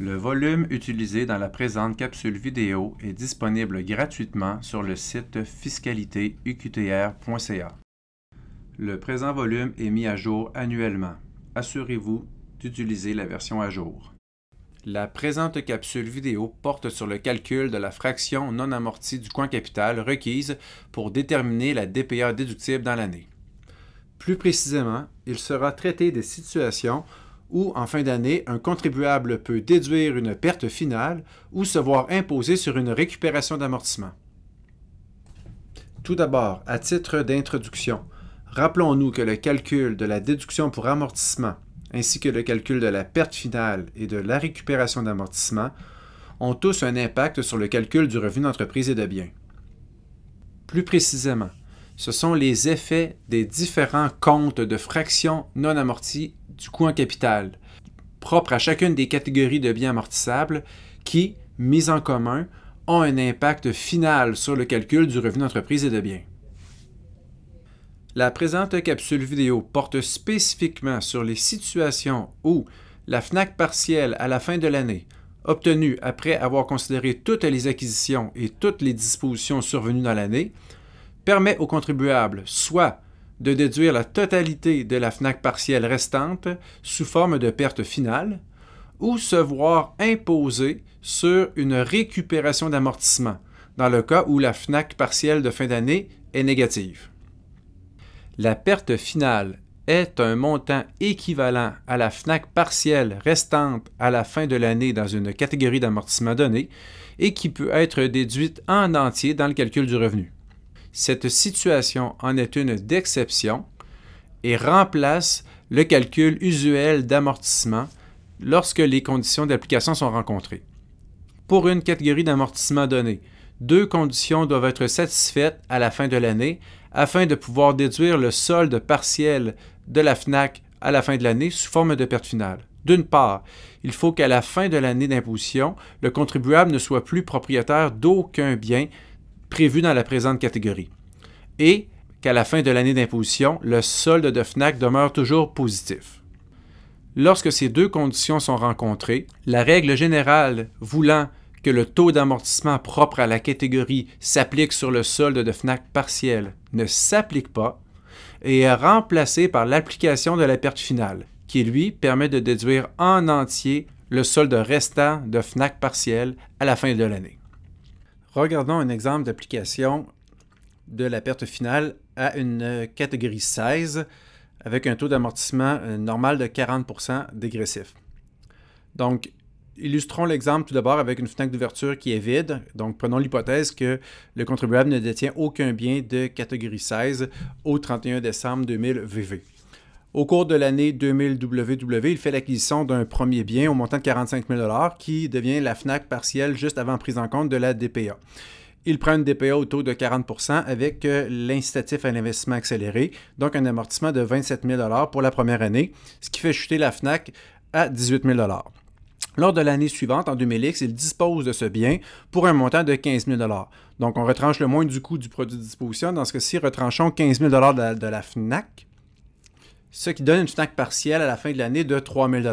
Le volume utilisé dans la présente capsule vidéo est disponible gratuitement sur le site fiscalite-uqtr.ca. Le présent volume est mis à jour annuellement. Assurez-vous d'utiliser la version à jour. La présente capsule vidéo porte sur le calcul de la fraction non amortie du coin capital requise pour déterminer la DPA déductible dans l'année. Plus précisément, il sera traité des situations où, en fin d'année, un contribuable peut déduire une perte finale ou se voir imposer sur une récupération d'amortissement. Tout d'abord, à titre d'introduction, rappelons-nous que le calcul de la déduction pour amortissement, ainsi que le calcul de la perte finale et de la récupération d'amortissement, ont tous un impact sur le calcul du revenu d'entreprise et de biens. Plus précisément, ce sont les effets des différents comptes de fractions non amorties coût en capital, propre à chacune des catégories de biens amortissables qui, mis en commun, ont un impact final sur le calcul du revenu d'entreprise et de biens. La présente capsule vidéo porte spécifiquement sur les situations où la FNAC partielle à la fin de l'année, obtenue après avoir considéré toutes les acquisitions et toutes les dispositions survenues dans l'année, permet aux contribuables soit de déduire la totalité de la FNAC partielle restante sous forme de perte finale ou se voir imposer sur une récupération d'amortissement dans le cas où la FNAC partielle de fin d'année est négative. La perte finale est un montant équivalent à la FNAC partielle restante à la fin de l'année dans une catégorie d'amortissement donnée et qui peut être déduite en entier dans le calcul du revenu cette situation en est une d'exception et remplace le calcul usuel d'amortissement lorsque les conditions d'application sont rencontrées. Pour une catégorie d'amortissement donnée, deux conditions doivent être satisfaites à la fin de l'année afin de pouvoir déduire le solde partiel de la FNAC à la fin de l'année sous forme de perte finale. D'une part, il faut qu'à la fin de l'année d'imposition, le contribuable ne soit plus propriétaire d'aucun bien prévue dans la présente catégorie. Et qu'à la fin de l'année d'imposition, le solde de FNAC demeure toujours positif. Lorsque ces deux conditions sont rencontrées, la règle générale voulant que le taux d'amortissement propre à la catégorie s'applique sur le solde de FNAC partiel ne s'applique pas et est remplacée par l'application de la perte finale, qui lui permet de déduire en entier le solde restant de FNAC partiel à la fin de l'année. Regardons un exemple d'application de la perte finale à une euh, catégorie 16 avec un taux d'amortissement euh, normal de 40% dégressif. Donc, illustrons l'exemple tout d'abord avec une fenêtre d'ouverture qui est vide. Donc, prenons l'hypothèse que le contribuable ne détient aucun bien de catégorie 16 au 31 décembre 2000 VV. Au cours de l'année 2000 WW, e, il fait l'acquisition d'un premier bien au montant de 45 000 qui devient la FNAC partielle juste avant prise en compte de la DPA. Il prend une DPA au taux de 40 avec euh, l'incitatif à l'investissement accéléré, donc un amortissement de 27 000 pour la première année, ce qui fait chuter la FNAC à 18 000 lors de l'année suivante, en 2000X, il dispose de ce bien pour un montant de 15 000 Donc, on retranche le moins du coût du produit de disposition. Dans ce cas-ci, retranchons 15 000 de la FNAC ce qui donne une FNAC partielle à la fin de l'année de 3000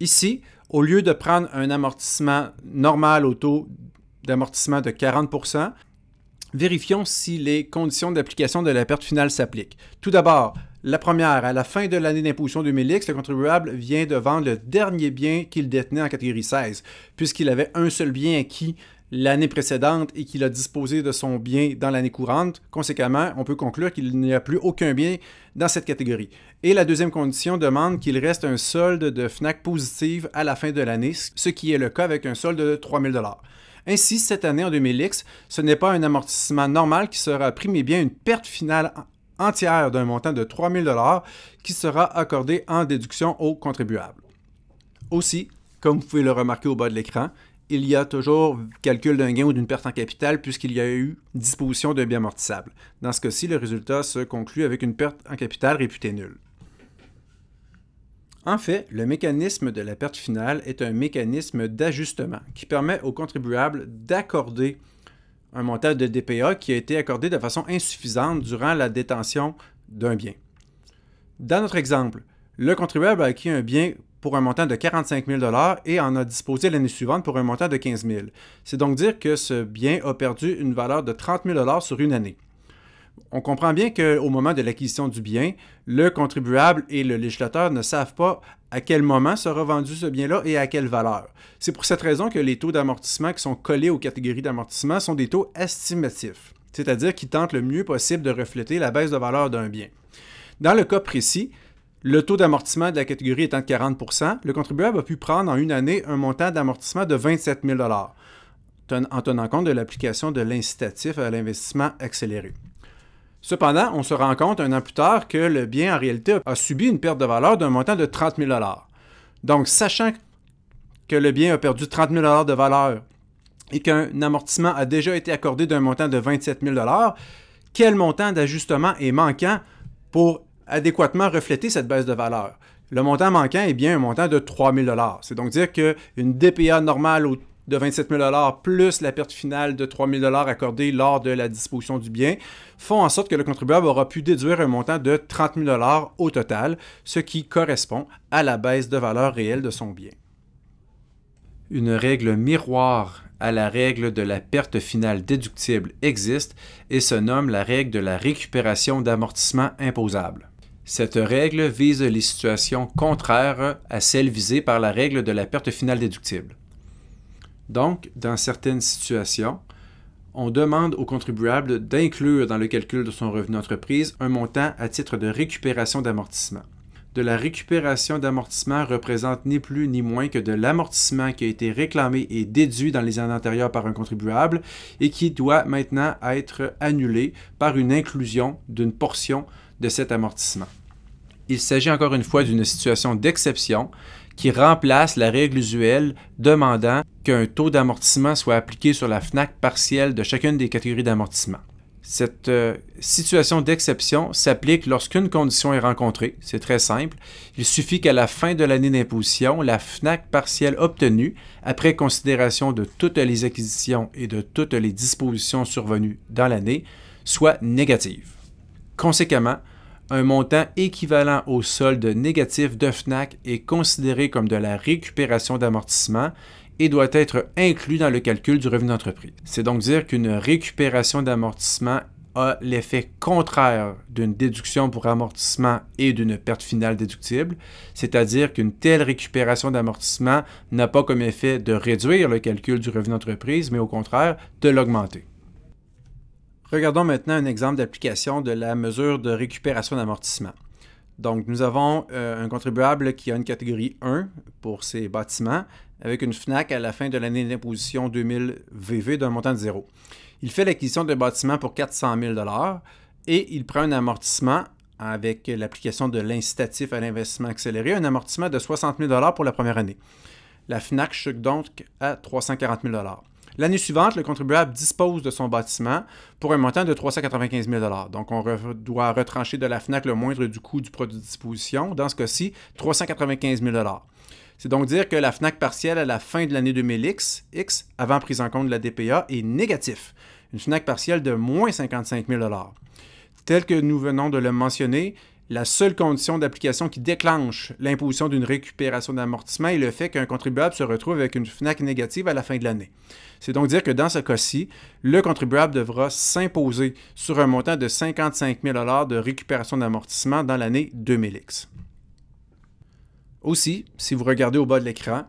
Ici, au lieu de prendre un amortissement normal au taux d'amortissement de 40 vérifions si les conditions d'application de la perte finale s'appliquent. Tout d'abord, la première, à la fin de l'année d'imposition 2000X, le contribuable vient de vendre le dernier bien qu'il détenait en catégorie 16, puisqu'il avait un seul bien acquis l'année précédente et qu'il a disposé de son bien dans l'année courante. Conséquemment, on peut conclure qu'il n'y a plus aucun bien dans cette catégorie. Et la deuxième condition demande qu'il reste un solde de FNAC positive à la fin de l'année, ce qui est le cas avec un solde de 3000 dollars. Ainsi, cette année en 2000X, ce n'est pas un amortissement normal qui sera pris, mais bien une perte finale entière d'un montant de 3000 dollars qui sera accordée en déduction aux contribuables. Aussi, comme vous pouvez le remarquer au bas de l'écran, il y a toujours calcul d'un gain ou d'une perte en capital puisqu'il y a eu disposition d'un bien amortissable. Dans ce cas-ci, le résultat se conclut avec une perte en capital réputée nulle. En fait, le mécanisme de la perte finale est un mécanisme d'ajustement qui permet au contribuable d'accorder un montant de DPA qui a été accordé de façon insuffisante durant la détention d'un bien. Dans notre exemple, le contribuable a acquis un bien pour un montant de 45 000 et en a disposé l'année suivante pour un montant de 15 000. C'est donc dire que ce bien a perdu une valeur de 30 000 sur une année. On comprend bien qu'au moment de l'acquisition du bien, le contribuable et le législateur ne savent pas à quel moment sera vendu ce bien-là et à quelle valeur. C'est pour cette raison que les taux d'amortissement qui sont collés aux catégories d'amortissement sont des taux estimatifs, c'est-à-dire qui tentent le mieux possible de refléter la baisse de valeur d'un bien. Dans le cas précis, le taux d'amortissement de la catégorie étant de 40 le contribuable a pu prendre en une année un montant d'amortissement de 27 000 en tenant compte de l'application de l'incitatif à l'investissement accéléré. Cependant, on se rend compte un an plus tard que le bien en réalité a subi une perte de valeur d'un montant de 30 000 Donc, sachant que le bien a perdu 30 000 de valeur et qu'un amortissement a déjà été accordé d'un montant de 27 000 quel montant d'ajustement est manquant pour adéquatement refléter cette baisse de valeur. Le montant manquant est bien un montant de 3 000 C'est donc dire qu'une DPA normale de 27 000 plus la perte finale de 3 000 accordée lors de la disposition du bien font en sorte que le contribuable aura pu déduire un montant de 30 000 au total, ce qui correspond à la baisse de valeur réelle de son bien. Une règle miroir à la règle de la perte finale déductible existe et se nomme la règle de la récupération d'amortissement imposable. Cette règle vise les situations contraires à celles visées par la règle de la perte finale déductible. Donc, dans certaines situations, on demande au contribuable d'inclure dans le calcul de son revenu d'entreprise un montant à titre de récupération d'amortissement. De la récupération d'amortissement représente ni plus ni moins que de l'amortissement qui a été réclamé et déduit dans les années antérieures par un contribuable et qui doit maintenant être annulé par une inclusion d'une portion de cet amortissement. Il s'agit encore une fois d'une situation d'exception qui remplace la règle usuelle demandant qu'un taux d'amortissement soit appliqué sur la FNAC partielle de chacune des catégories d'amortissement. Cette euh, situation d'exception s'applique lorsqu'une condition est rencontrée. C'est très simple. Il suffit qu'à la fin de l'année d'imposition, la FNAC partielle obtenue, après considération de toutes les acquisitions et de toutes les dispositions survenues dans l'année, soit négative. Conséquemment, un montant équivalent au solde négatif de FNAC est considéré comme de la récupération d'amortissement et doit être inclus dans le calcul du revenu d'entreprise. C'est donc dire qu'une récupération d'amortissement a l'effet contraire d'une déduction pour amortissement et d'une perte finale déductible, c'est-à-dire qu'une telle récupération d'amortissement n'a pas comme effet de réduire le calcul du revenu d'entreprise, mais au contraire de l'augmenter. Regardons maintenant un exemple d'application de la mesure de récupération d'amortissement. Donc, nous avons euh, un contribuable qui a une catégorie 1 pour ses bâtiments, avec une FNAC à la fin de l'année d'imposition 2000 VV d'un montant de zéro. Il fait l'acquisition d'un bâtiment pour 400 000 et il prend un amortissement avec l'application de l'incitatif à l'investissement accéléré, un amortissement de 60 000 pour la première année. La FNAC chute donc à 340 000 L'année suivante, le contribuable dispose de son bâtiment pour un montant de 395 000 Donc, on doit retrancher de la FNAC le moindre du coût du produit de disposition, dans ce cas-ci, 395 000 c'est donc dire que la FNAC partielle à la fin de l'année 2000X, X, avant prise en compte de la DPA, est négatif. Une FNAC partielle de moins 55 000 Tel que nous venons de le mentionner, la seule condition d'application qui déclenche l'imposition d'une récupération d'amortissement est le fait qu'un contribuable se retrouve avec une FNAC négative à la fin de l'année. C'est donc dire que dans ce cas-ci, le contribuable devra s'imposer sur un montant de 55 000 de récupération d'amortissement dans l'année 2000X. Aussi, si vous regardez au bas de l'écran,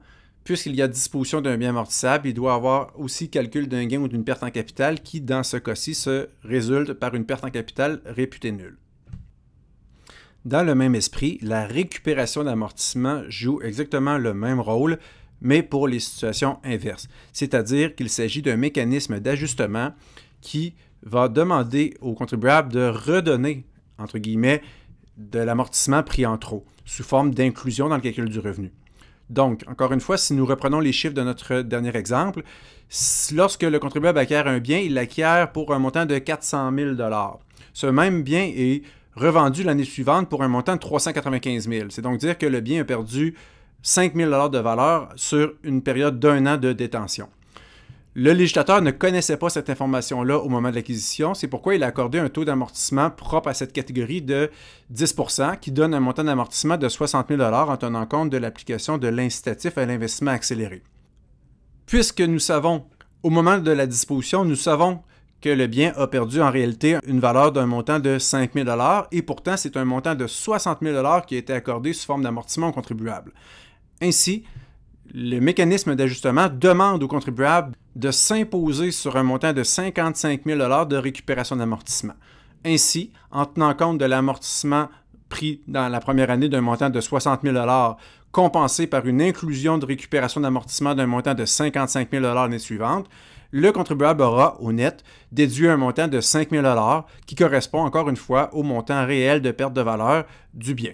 puisqu'il y a disposition d'un bien amortissable, il doit avoir aussi calcul d'un gain ou d'une perte en capital qui, dans ce cas-ci, se résulte par une perte en capital réputée nulle. Dans le même esprit, la récupération d'amortissement joue exactement le même rôle, mais pour les situations inverses, c'est-à-dire qu'il s'agit d'un mécanisme d'ajustement qui va demander au contribuable de redonner, entre guillemets, de l'amortissement pris en trop, sous forme d'inclusion dans le calcul du revenu. Donc, encore une fois, si nous reprenons les chiffres de notre dernier exemple, lorsque le contribuable acquiert un bien, il l'acquiert pour un montant de 400 000 Ce même bien est revendu l'année suivante pour un montant de 395 000. C'est donc dire que le bien a perdu 5 000 de valeur sur une période d'un an de détention. Le législateur ne connaissait pas cette information-là au moment de l'acquisition, c'est pourquoi il a accordé un taux d'amortissement propre à cette catégorie de 10 qui donne un montant d'amortissement de 60 000 en tenant compte de l'application de l'incitatif à l'investissement accéléré. Puisque nous savons, au moment de la disposition, nous savons que le bien a perdu en réalité une valeur d'un montant de 5 000 et pourtant c'est un montant de 60 000 qui a été accordé sous forme d'amortissement aux contribuables. Ainsi, le mécanisme d'ajustement demande au contribuable de s'imposer sur un montant de 55 000 de récupération d'amortissement. Ainsi, en tenant compte de l'amortissement pris dans la première année d'un montant de 60 000 compensé par une inclusion de récupération d'amortissement d'un montant de 55 000 l'année suivante, le contribuable aura, au net, déduit un montant de 5 000 qui correspond encore une fois au montant réel de perte de valeur du bien.